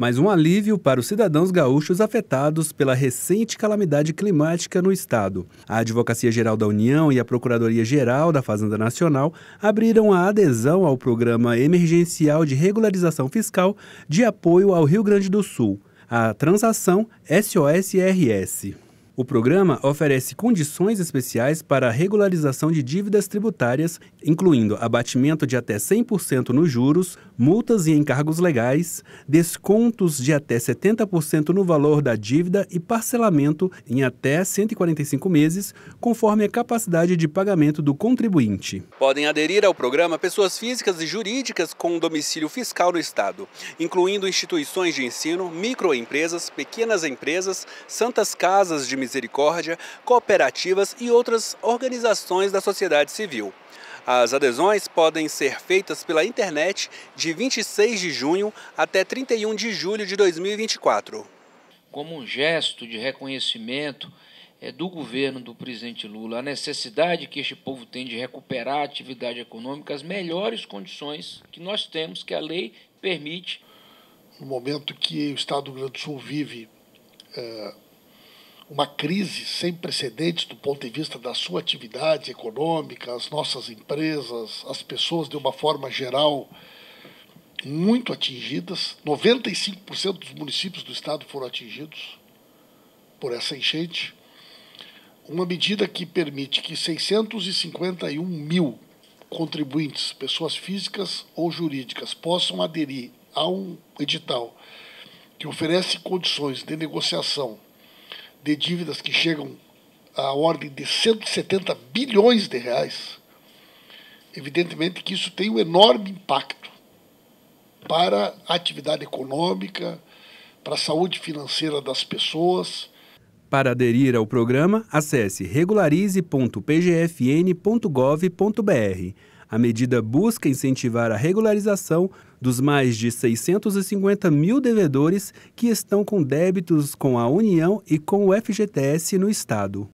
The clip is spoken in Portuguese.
mas um alívio para os cidadãos gaúchos afetados pela recente calamidade climática no estado. A Advocacia Geral da União e a Procuradoria Geral da Fazenda Nacional abriram a adesão ao Programa Emergencial de Regularização Fiscal de apoio ao Rio Grande do Sul. A transação SOSRS. O programa oferece condições especiais para a regularização de dívidas tributárias, incluindo abatimento de até 100% nos juros, multas e encargos legais, descontos de até 70% no valor da dívida e parcelamento em até 145 meses, conforme a capacidade de pagamento do contribuinte. Podem aderir ao programa pessoas físicas e jurídicas com domicílio fiscal no Estado, incluindo instituições de ensino, microempresas, pequenas empresas, santas casas de misericórdia. Misericórdia, cooperativas e outras organizações da sociedade civil. As adesões podem ser feitas pela internet de 26 de junho até 31 de julho de 2024. Como um gesto de reconhecimento é, do governo do presidente Lula a necessidade que este povo tem de recuperar a atividade econômica, as melhores condições que nós temos, que a lei permite. No momento que o Estado do Rio Grande do Sul vive é, uma crise sem precedentes do ponto de vista da sua atividade econômica, as nossas empresas, as pessoas de uma forma geral muito atingidas. 95% dos municípios do estado foram atingidos por essa enchente. Uma medida que permite que 651 mil contribuintes, pessoas físicas ou jurídicas, possam aderir a um edital que oferece condições de negociação de dívidas que chegam à ordem de 170 bilhões de reais, evidentemente que isso tem um enorme impacto para a atividade econômica, para a saúde financeira das pessoas. Para aderir ao programa, acesse regularize.pgfn.gov.br. A medida busca incentivar a regularização dos mais de 650 mil devedores que estão com débitos com a União e com o FGTS no Estado.